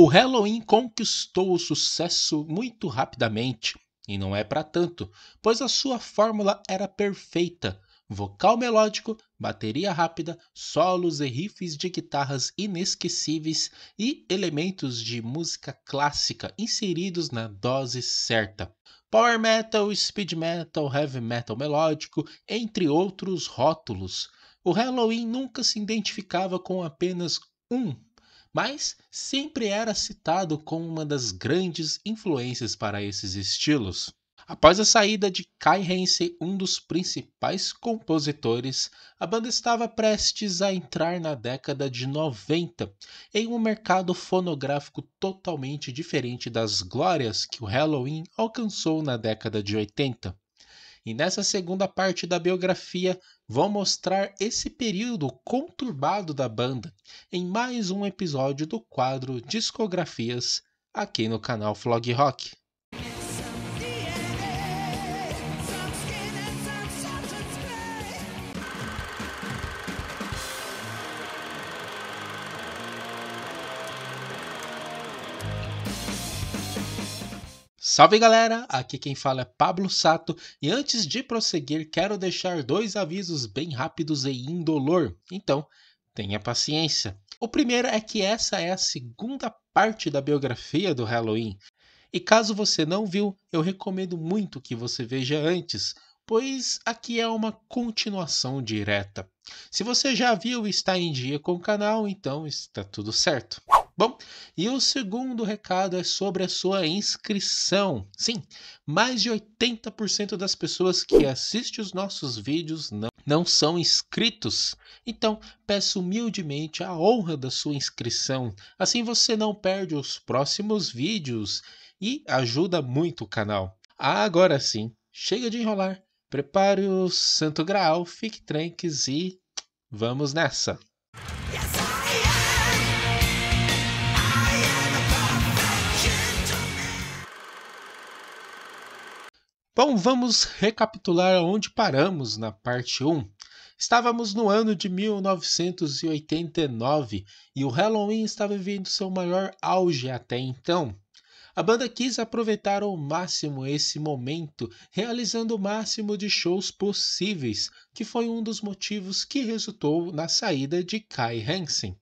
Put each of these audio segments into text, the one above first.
O Halloween conquistou o sucesso muito rapidamente, e não é para tanto, pois a sua fórmula era perfeita: vocal melódico, bateria rápida, solos e riffs de guitarras inesquecíveis e elementos de música clássica inseridos na dose certa. Power metal, speed metal, heavy metal melódico, entre outros rótulos. O Halloween nunca se identificava com apenas um mas sempre era citado como uma das grandes influências para esses estilos. Após a saída de Kai Hense, um dos principais compositores, a banda estava prestes a entrar na década de 90 em um mercado fonográfico totalmente diferente das glórias que o Halloween alcançou na década de 80. E nessa segunda parte da biografia, vão mostrar esse período conturbado da banda em mais um episódio do quadro Discografias aqui no canal Flog Rock. Salve galera, aqui quem fala é Pablo Sato e antes de prosseguir quero deixar dois avisos bem rápidos e indolor, então tenha paciência. O primeiro é que essa é a segunda parte da biografia do Halloween e caso você não viu, eu recomendo muito que você veja antes, pois aqui é uma continuação direta. Se você já viu e está em dia com o canal, então está tudo certo. Bom, e o segundo recado é sobre a sua inscrição. Sim, mais de 80% das pessoas que assistem os nossos vídeos não, não são inscritos. Então, peço humildemente a honra da sua inscrição. Assim você não perde os próximos vídeos e ajuda muito o canal. Ah, agora sim, chega de enrolar. Prepare o Santo Graal, fique tranques e vamos nessa! Bom, vamos recapitular onde paramos na parte 1. Estávamos no ano de 1989 e o Halloween estava vivendo seu maior auge até então. A banda quis aproveitar ao máximo esse momento, realizando o máximo de shows possíveis, que foi um dos motivos que resultou na saída de Kai Hansen.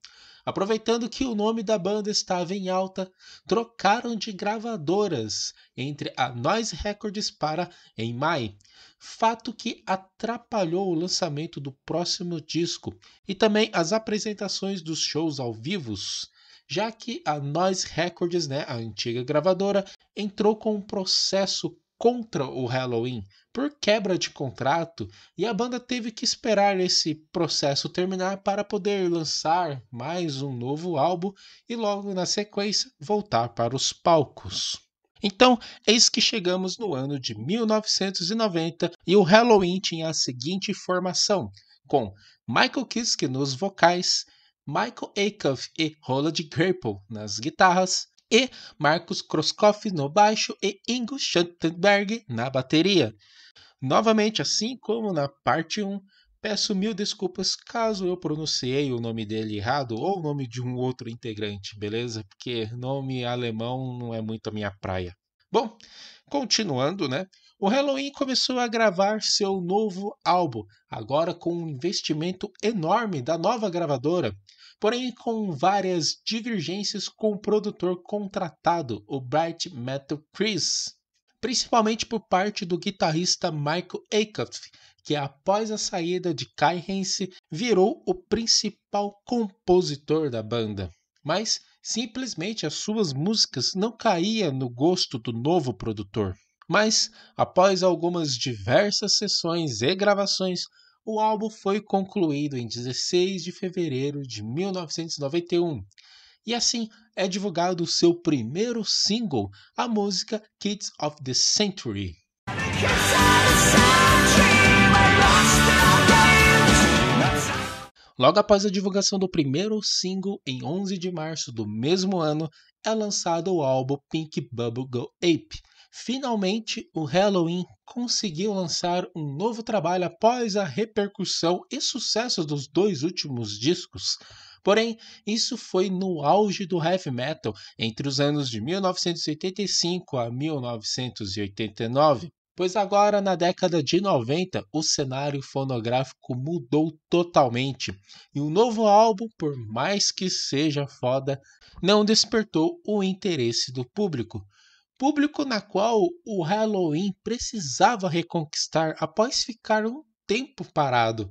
Aproveitando que o nome da banda estava em alta, trocaram de gravadoras entre a Noise Records para Em Mai, fato que atrapalhou o lançamento do próximo disco e também as apresentações dos shows ao vivo, já que a Noise Records, né, a antiga gravadora, entrou com um processo contra o Halloween por quebra de contrato e a banda teve que esperar esse processo terminar para poder lançar mais um novo álbum e logo na sequência voltar para os palcos. Então, eis que chegamos no ano de 1990 e o Halloween tinha a seguinte formação, com Michael Kiske nos vocais, Michael Acuff e Roland Grapple nas guitarras, e Marcos Kroskoff no baixo e Ingo Schattenberg na bateria. Novamente, assim como na parte 1, peço mil desculpas caso eu pronunciei o nome dele errado ou o nome de um outro integrante, beleza? Porque nome alemão não é muito a minha praia. Bom, continuando, né? O Halloween começou a gravar seu novo álbum, agora com um investimento enorme da nova gravadora porém com várias divergências com o produtor contratado, o Bright Metal Chris, principalmente por parte do guitarrista Michael Acuff, que após a saída de Kai Hense virou o principal compositor da banda. Mas simplesmente as suas músicas não caíam no gosto do novo produtor. Mas após algumas diversas sessões e gravações, o álbum foi concluído em 16 de fevereiro de 1991 e assim é divulgado o seu primeiro single, a música Kids of the Century. Logo após a divulgação do primeiro single, em 11 de março do mesmo ano, é lançado o álbum Pink Bubble Go Ape, Finalmente, o Halloween conseguiu lançar um novo trabalho após a repercussão e sucesso dos dois últimos discos. Porém, isso foi no auge do heavy metal, entre os anos de 1985 a 1989. Pois agora, na década de 90, o cenário fonográfico mudou totalmente e o um novo álbum, por mais que seja foda, não despertou o interesse do público público na qual o Halloween precisava reconquistar após ficar um tempo parado.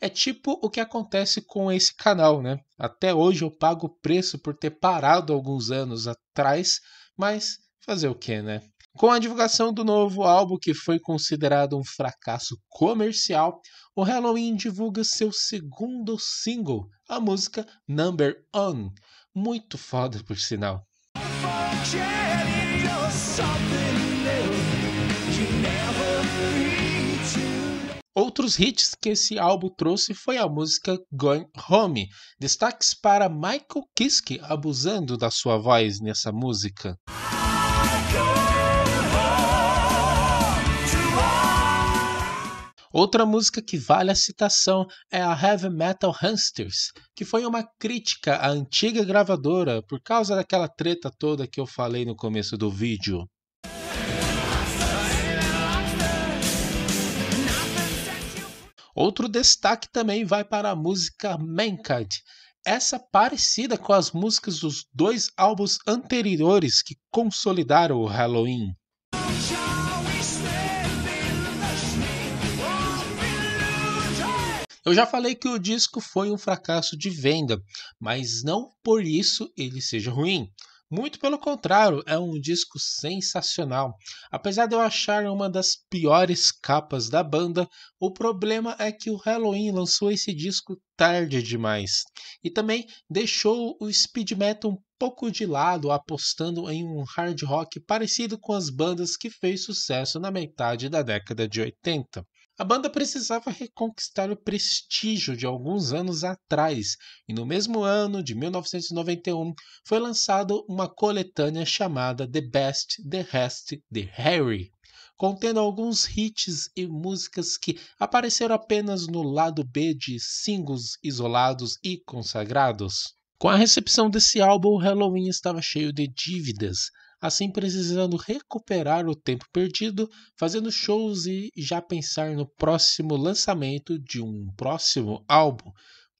É tipo o que acontece com esse canal, né? Até hoje eu pago o preço por ter parado alguns anos atrás, mas fazer o que, né? Com a divulgação do novo álbum, que foi considerado um fracasso comercial, o Halloween divulga seu segundo single, a música Number One. Muito foda, por sinal. Outros hits que esse álbum trouxe foi a música Going Home. Destaques para Michael Kiske abusando da sua voz nessa música. Outra música que vale a citação é a Heavy Metal Hamsters, que foi uma crítica à antiga gravadora por causa daquela treta toda que eu falei no começo do vídeo. Outro destaque também vai para a música Mankind. essa parecida com as músicas dos dois álbuns anteriores que consolidaram o Halloween. Eu já falei que o disco foi um fracasso de venda, mas não por isso ele seja ruim. Muito pelo contrário, é um disco sensacional. Apesar de eu achar uma das piores capas da banda, o problema é que o Halloween lançou esse disco tarde demais e também deixou o speed metal um pouco de lado, apostando em um hard rock parecido com as bandas que fez sucesso na metade da década de 80. A banda precisava reconquistar o prestígio de alguns anos atrás, e no mesmo ano de 1991 foi lançado uma coletânea chamada The Best, The Rest, The Harry, contendo alguns hits e músicas que apareceram apenas no lado B de singles isolados e consagrados. Com a recepção desse álbum, Halloween estava cheio de dívidas, assim precisando recuperar o tempo perdido fazendo shows e já pensar no próximo lançamento de um próximo álbum,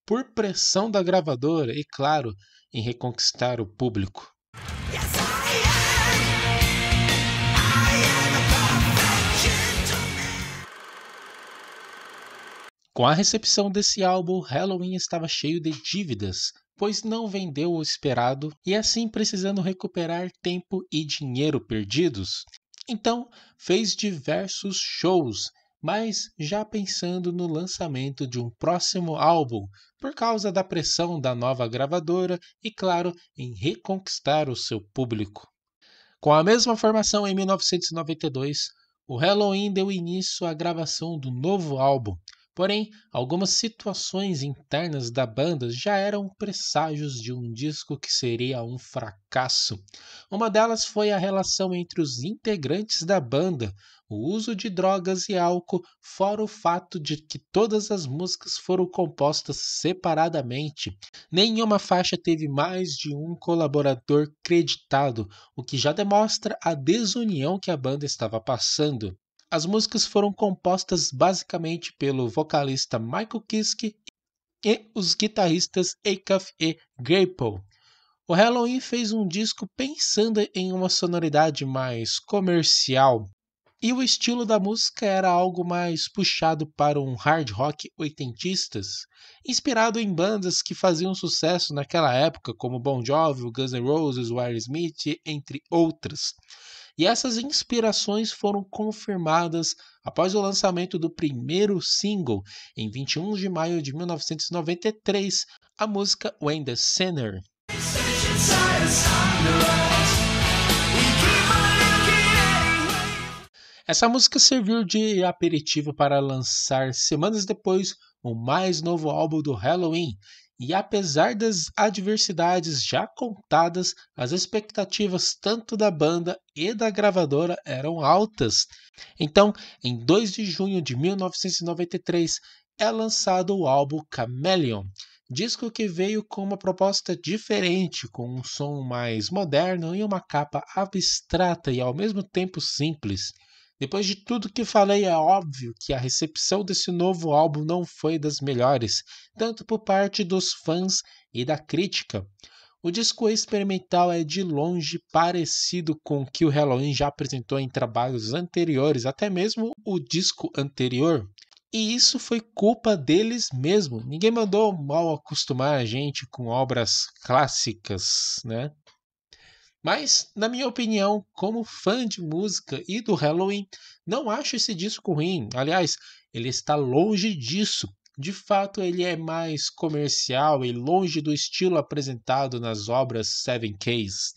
por pressão da gravadora e, claro, em reconquistar o público. Com a recepção desse álbum, Halloween estava cheio de dívidas, pois não vendeu o esperado e assim precisando recuperar tempo e dinheiro perdidos. Então, fez diversos shows, mas já pensando no lançamento de um próximo álbum, por causa da pressão da nova gravadora e, claro, em reconquistar o seu público. Com a mesma formação em 1992, o Halloween deu início à gravação do novo álbum, Porém, algumas situações internas da banda já eram presságios de um disco que seria um fracasso. Uma delas foi a relação entre os integrantes da banda, o uso de drogas e álcool, fora o fato de que todas as músicas foram compostas separadamente. Nenhuma faixa teve mais de um colaborador creditado, o que já demonstra a desunião que a banda estava passando. As músicas foram compostas basicamente pelo vocalista Michael Kiske e os guitarristas Acuff e Grapple. O Halloween fez um disco pensando em uma sonoridade mais comercial, e o estilo da música era algo mais puxado para um hard rock oitentistas, inspirado em bandas que faziam sucesso naquela época, como Bon Jovi, Guns N' Roses, Smith, entre outras. E essas inspirações foram confirmadas após o lançamento do primeiro single, em 21 de maio de 1993, a música When the Sinner. Essa música serviu de aperitivo para lançar semanas depois o mais novo álbum do Halloween, e apesar das adversidades já contadas, as expectativas tanto da banda e da gravadora eram altas. Então, em 2 de junho de 1993, é lançado o álbum Chameleon, disco que veio com uma proposta diferente, com um som mais moderno e uma capa abstrata e ao mesmo tempo simples. Depois de tudo que falei, é óbvio que a recepção desse novo álbum não foi das melhores, tanto por parte dos fãs e da crítica. O disco experimental é de longe parecido com o que o Halloween já apresentou em trabalhos anteriores, até mesmo o disco anterior. E isso foi culpa deles mesmo. Ninguém mandou mal acostumar a gente com obras clássicas, né? Mas, na minha opinião, como fã de música e do Halloween, não acho esse disco ruim. Aliás, ele está longe disso. De fato, ele é mais comercial e longe do estilo apresentado nas obras Seven Keys.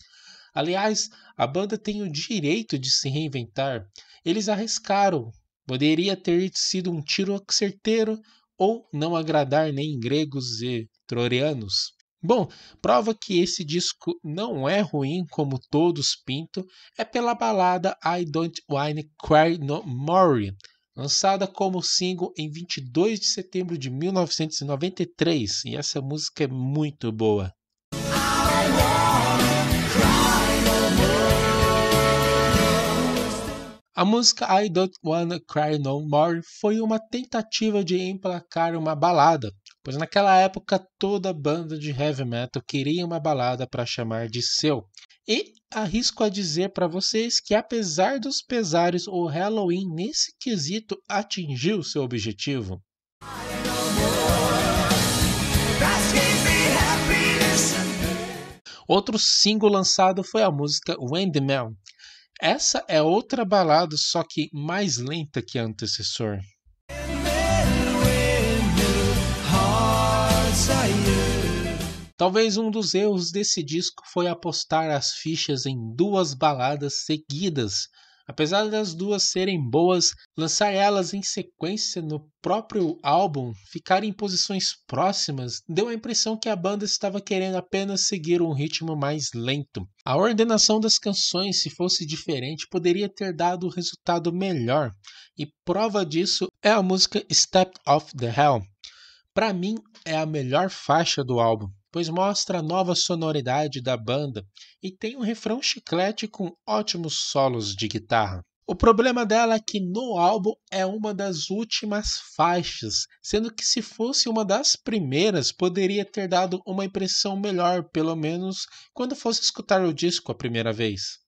Aliás, a banda tem o direito de se reinventar. Eles arriscaram. Poderia ter sido um tiro certeiro ou não agradar nem gregos e troianos. Bom, prova que esse disco não é ruim como todos pintam é pela balada I Don't Wanna Cry No More, lançada como single em 22 de setembro de 1993, e essa música é muito boa. A música I Don't Wanna Cry No More foi uma tentativa de emplacar uma balada, pois naquela época toda banda de heavy metal queria uma balada para chamar de seu. E arrisco a dizer para vocês que, apesar dos pesares, o Halloween nesse quesito atingiu seu objetivo. Outro single lançado foi a música Windmill. Essa é outra balada, só que mais lenta que a antecessor. Talvez um dos erros desse disco foi apostar as fichas em duas baladas seguidas. Apesar das duas serem boas, lançar elas em sequência no próprio álbum, ficar em posições próximas, deu a impressão que a banda estava querendo apenas seguir um ritmo mais lento. A ordenação das canções, se fosse diferente, poderia ter dado um resultado melhor, e prova disso é a música Step Off the Hell. Para mim, é a melhor faixa do álbum pois mostra a nova sonoridade da banda e tem um refrão chiclete com ótimos solos de guitarra. O problema dela é que no álbum é uma das últimas faixas, sendo que se fosse uma das primeiras poderia ter dado uma impressão melhor, pelo menos quando fosse escutar o disco a primeira vez.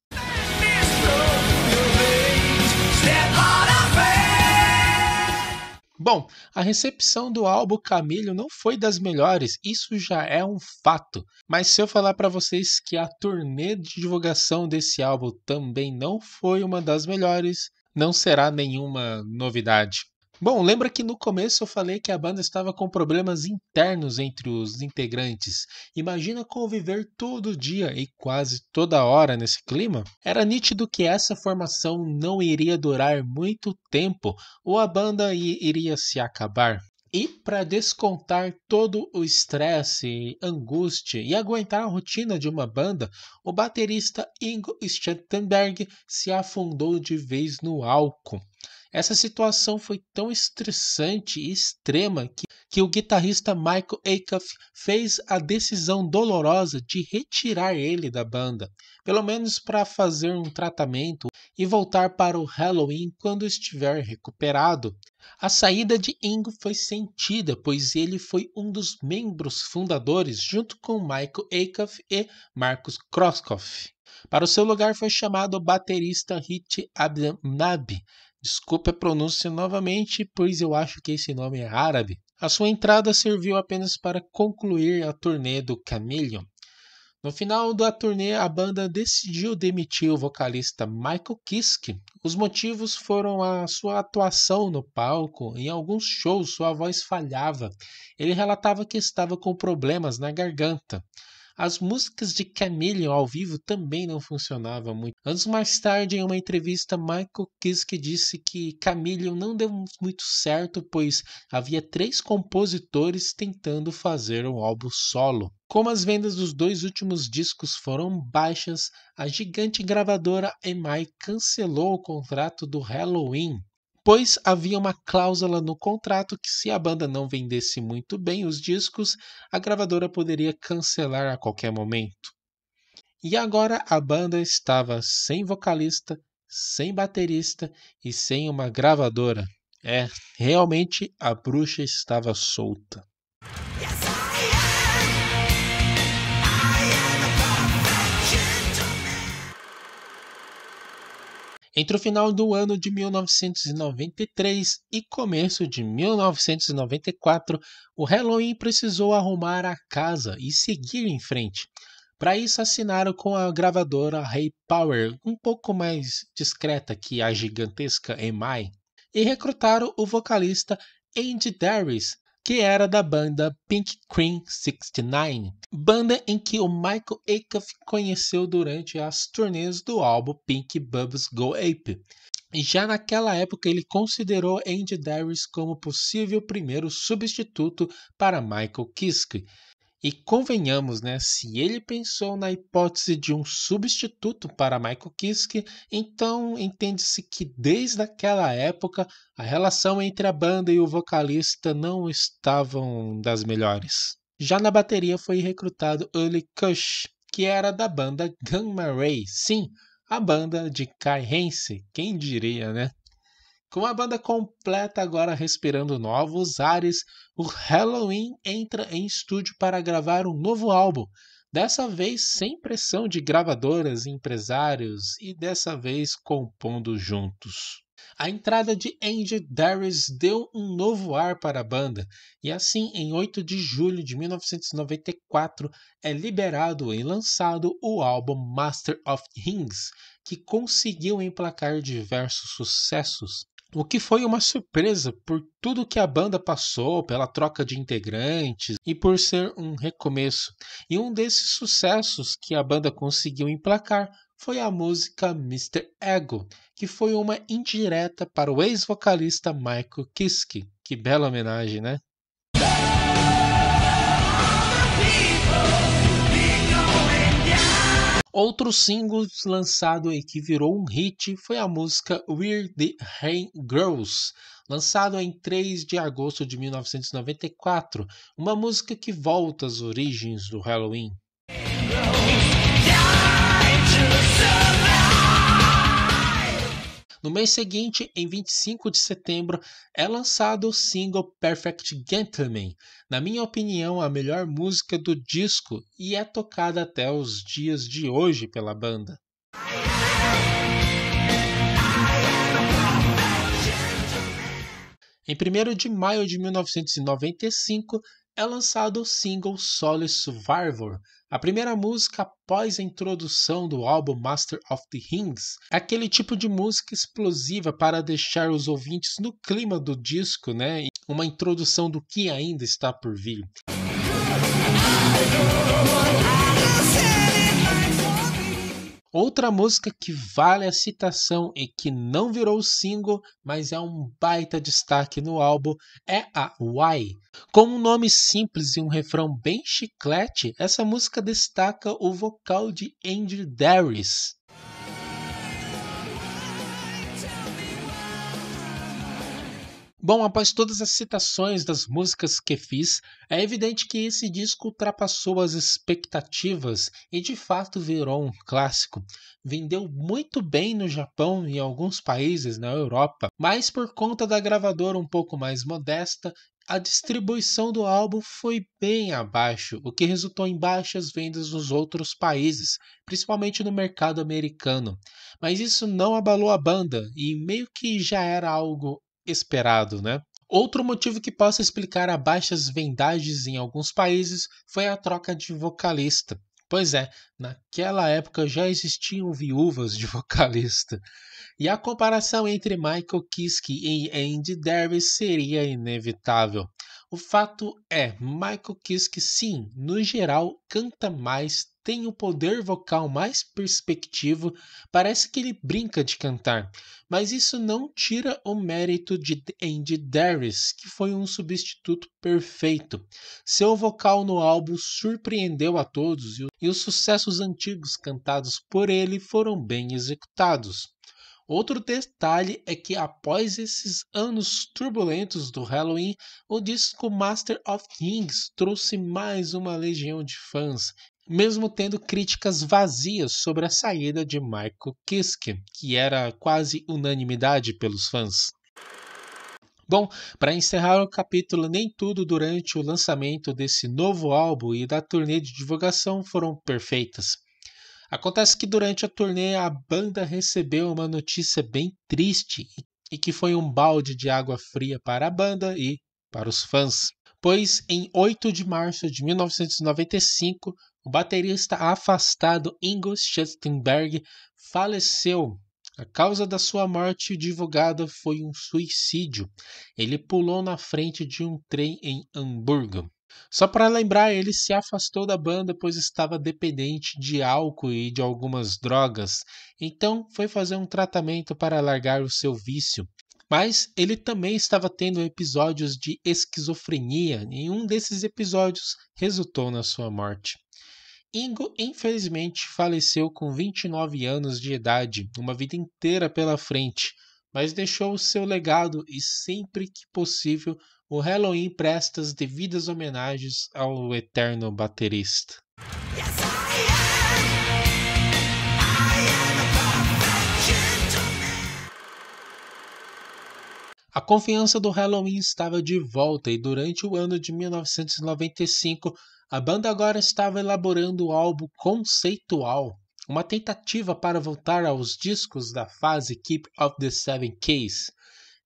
Bom, a recepção do álbum Camilo não foi das melhores, isso já é um fato. Mas se eu falar para vocês que a turnê de divulgação desse álbum também não foi uma das melhores, não será nenhuma novidade. Bom, lembra que no começo eu falei que a banda estava com problemas internos entre os integrantes. Imagina conviver todo dia e quase toda hora nesse clima? Era nítido que essa formação não iria durar muito tempo ou a banda iria se acabar. E para descontar todo o estresse, angústia e aguentar a rotina de uma banda, o baterista Ingo Schattenberg se afundou de vez no álcool. Essa situação foi tão estressante e extrema que, que o guitarrista Michael Acuff fez a decisão dolorosa de retirar ele da banda, pelo menos para fazer um tratamento e voltar para o Halloween quando estiver recuperado. A saída de Ingo foi sentida, pois ele foi um dos membros fundadores, junto com Michael Acuff e Marcus Kroskoff. Para o seu lugar foi chamado o baterista Hit Abnab, Desculpe a pronúncia novamente, pois eu acho que esse nome é árabe. A sua entrada serviu apenas para concluir a turnê do Chameleon. No final da turnê, a banda decidiu demitir o vocalista Michael Kiske. Os motivos foram a sua atuação no palco. Em alguns shows, sua voz falhava. Ele relatava que estava com problemas na garganta. As músicas de Chameleon ao vivo também não funcionavam muito. Anos mais tarde, em uma entrevista, Michael Kiske disse que Chameleon não deu muito certo, pois havia três compositores tentando fazer um álbum solo. Como as vendas dos dois últimos discos foram baixas, a gigante gravadora EMI cancelou o contrato do Halloween pois havia uma cláusula no contrato que, se a banda não vendesse muito bem os discos, a gravadora poderia cancelar a qualquer momento. E agora a banda estava sem vocalista, sem baterista e sem uma gravadora. É, realmente a bruxa estava solta. Entre o final do ano de 1993 e começo de 1994, o Halloween precisou arrumar a casa e seguir em frente. Para isso, assinaram com a gravadora Ray Power, um pouco mais discreta que a gigantesca EMI, e recrutaram o vocalista Andy Darius, que era da banda Pink Cream 69, banda em que o Michael Acuff conheceu durante as turnês do álbum Pink Bubbles Go Ape. Já naquela época, ele considerou Andy Darius como possível primeiro substituto para Michael Kiske. E convenhamos, né, se ele pensou na hipótese de um substituto para Michael Kiske, então entende-se que desde aquela época a relação entre a banda e o vocalista não estavam das melhores. Já na bateria foi recrutado Uli Kush, que era da banda Gamma Ray, sim, a banda de Kai Hense, quem diria, né? Com a banda completa agora respirando novos ares, o Halloween entra em estúdio para gravar um novo álbum. Dessa vez sem pressão de gravadoras e empresários, e dessa vez compondo juntos. A entrada de Angie Darius deu um novo ar para a banda, e assim, em 8 de julho de 1994, é liberado e lançado o álbum Master of Rings, que conseguiu emplacar diversos sucessos, o que foi uma surpresa por tudo que a banda passou, pela troca de integrantes e por ser um recomeço. E um desses sucessos que a banda conseguiu emplacar foi a música Mr. Ego, que foi uma indireta para o ex-vocalista Michael Kiske. Que bela homenagem, né? Tá Outro single lançado e que virou um hit foi a música We're the Rain Girls, lançado em 3 de agosto de 1994, uma música que volta às origens do Halloween. Girls, no mês seguinte, em 25 de setembro, é lançado o single Perfect Gentleman, na minha opinião, a melhor música do disco e é tocada até os dias de hoje pela banda. Em 1 de maio de 1995, é lançado o single solo Survivor, a primeira música após a introdução do álbum Master of the Rings, é aquele tipo de música explosiva para deixar os ouvintes no clima do disco, né? Uma introdução do que ainda está por vir. Outra música que vale a citação e que não virou single, mas é um baita destaque no álbum, é a Why. Com um nome simples e um refrão bem chiclete, essa música destaca o vocal de Andrew Darius. Bom, após todas as citações das músicas que fiz, é evidente que esse disco ultrapassou as expectativas e de fato virou um clássico. Vendeu muito bem no Japão e alguns países na Europa, mas por conta da gravadora um pouco mais modesta, a distribuição do álbum foi bem abaixo, o que resultou em baixas vendas nos outros países, principalmente no mercado americano. Mas isso não abalou a banda e meio que já era algo esperado, né? Outro motivo que possa explicar as baixas vendagens em alguns países foi a troca de vocalista. Pois é, naquela época já existiam viúvas de vocalista. E a comparação entre Michael Kiske e Andy Davis seria inevitável. O fato é, Michael Kiske, sim, no geral, canta mais, tem o poder vocal mais perspectivo, parece que ele brinca de cantar, mas isso não tira o mérito de Andy Darius, que foi um substituto perfeito. Seu vocal no álbum surpreendeu a todos e os sucessos antigos cantados por ele foram bem executados. Outro detalhe é que após esses anos turbulentos do Halloween, o disco Master of Kings trouxe mais uma legião de fãs mesmo tendo críticas vazias sobre a saída de Michael Kiske, que era quase unanimidade pelos fãs. Bom, para encerrar o capítulo, nem tudo durante o lançamento desse novo álbum e da turnê de divulgação foram perfeitas. Acontece que durante a turnê a banda recebeu uma notícia bem triste e que foi um balde de água fria para a banda e para os fãs. Pois em 8 de março de 1995 o baterista afastado Ingo Schützenberg faleceu. A causa da sua morte divulgada foi um suicídio. Ele pulou na frente de um trem em Hamburgo. Só para lembrar, ele se afastou da banda pois estava dependente de álcool e de algumas drogas. Então foi fazer um tratamento para largar o seu vício. Mas ele também estava tendo episódios de esquizofrenia, e um desses episódios resultou na sua morte. Ingo infelizmente faleceu com 29 anos de idade, uma vida inteira pela frente, mas deixou o seu legado e sempre que possível o Halloween presta as devidas homenagens ao eterno baterista. A confiança do Halloween estava de volta e durante o ano de 1995 a banda agora estava elaborando o álbum conceitual, uma tentativa para voltar aos discos da fase Keep of the Seven Keys,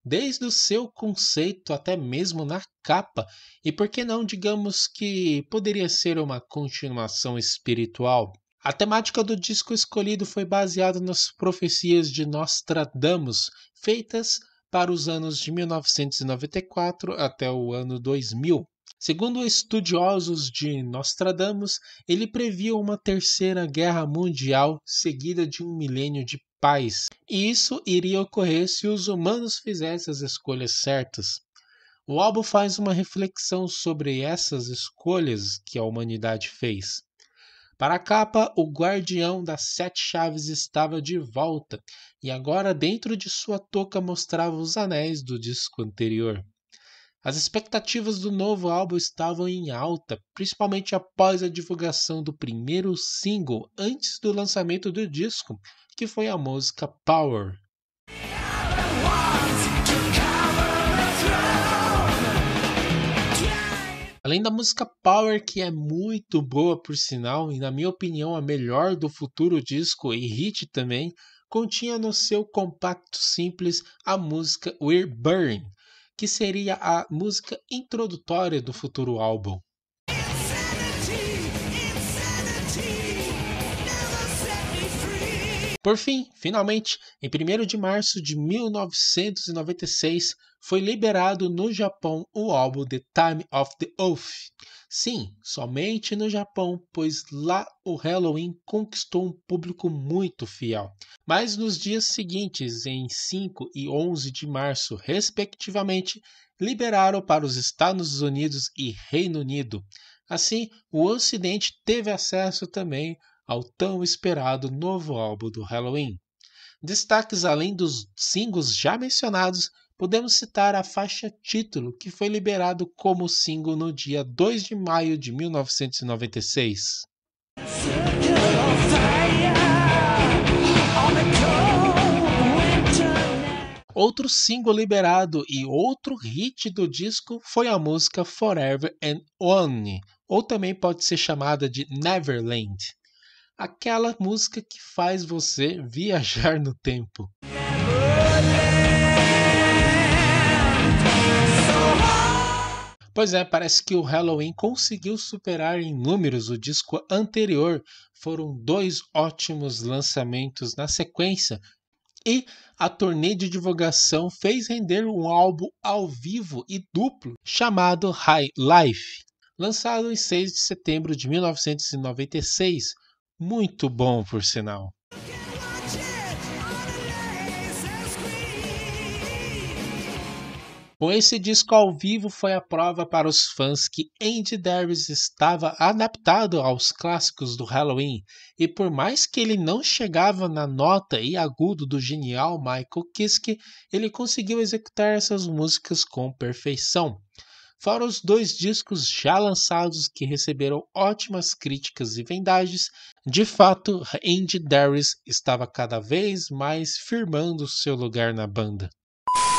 desde o seu conceito até mesmo na capa, e por que não digamos que poderia ser uma continuação espiritual? A temática do disco escolhido foi baseada nas profecias de Nostradamus, feitas para os anos de 1994 até o ano 2000. Segundo estudiosos de Nostradamus, ele previa uma terceira guerra mundial seguida de um milênio de paz, e isso iria ocorrer se os humanos fizessem as escolhas certas. O álbum faz uma reflexão sobre essas escolhas que a humanidade fez. Para a capa, o guardião das sete chaves estava de volta, e agora dentro de sua touca mostrava os anéis do disco anterior. As expectativas do novo álbum estavam em alta, principalmente após a divulgação do primeiro single antes do lançamento do disco, que foi a música Power. Além da música Power, que é muito boa por sinal, e na minha opinião a melhor do futuro disco e hit também, continha no seu compacto simples a música We're Burned que seria a música introdutória do futuro álbum. Insanity! Por fim, finalmente, em 1 de março de 1996, foi liberado no Japão o álbum The Time of the Oath. Sim, somente no Japão, pois lá o Halloween conquistou um público muito fiel. Mas nos dias seguintes, em 5 e 11 de março, respectivamente, liberaram para os Estados Unidos e Reino Unido. Assim, o Ocidente teve acesso também ao tão esperado novo álbum do Halloween. Destaques além dos singles já mencionados, podemos citar a faixa título, que foi liberado como single no dia 2 de maio de 1996. Outro single liberado e outro hit do disco foi a música Forever and One, ou também pode ser chamada de Neverland aquela música que faz você viajar no tempo. Pois é, parece que o Halloween conseguiu superar em números o disco anterior. Foram dois ótimos lançamentos na sequência. E a turnê de divulgação fez render um álbum ao vivo e duplo chamado High Life, lançado em 6 de setembro de 1996. Muito bom, por sinal. Com esse disco ao vivo foi a prova para os fãs que Andy Davis estava adaptado aos clássicos do Halloween, e por mais que ele não chegava na nota e agudo do genial Michael Kiske, ele conseguiu executar essas músicas com perfeição fora os dois discos já lançados que receberam ótimas críticas e vendagens, de fato, Andy Darius estava cada vez mais firmando seu lugar na banda.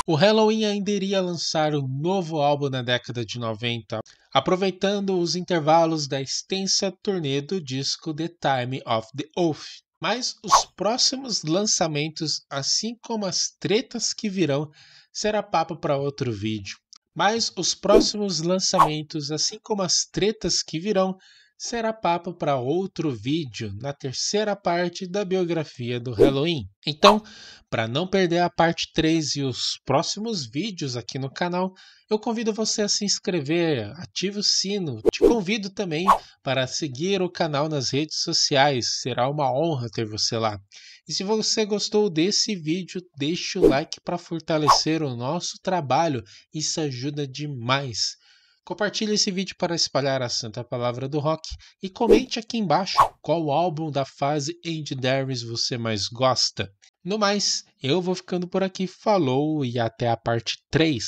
O Halloween ainda iria lançar um novo álbum na década de 90, aproveitando os intervalos da extensa turnê do disco The Time of the Oath. Mas os próximos lançamentos, assim como as tretas que virão, será papo para outro vídeo. Mas os próximos lançamentos, assim como as tretas que virão, será papo para outro vídeo na terceira parte da biografia do Halloween. Então, para não perder a parte 3 e os próximos vídeos aqui no canal, eu convido você a se inscrever, ative o sino. Te convido também para seguir o canal nas redes sociais, será uma honra ter você lá. E se você gostou desse vídeo, deixe o like para fortalecer o nosso trabalho. Isso ajuda demais. Compartilhe esse vídeo para espalhar a santa palavra do rock e comente aqui embaixo qual álbum da fase Andy Darius você mais gosta. No mais, eu vou ficando por aqui, falou e até a parte 3.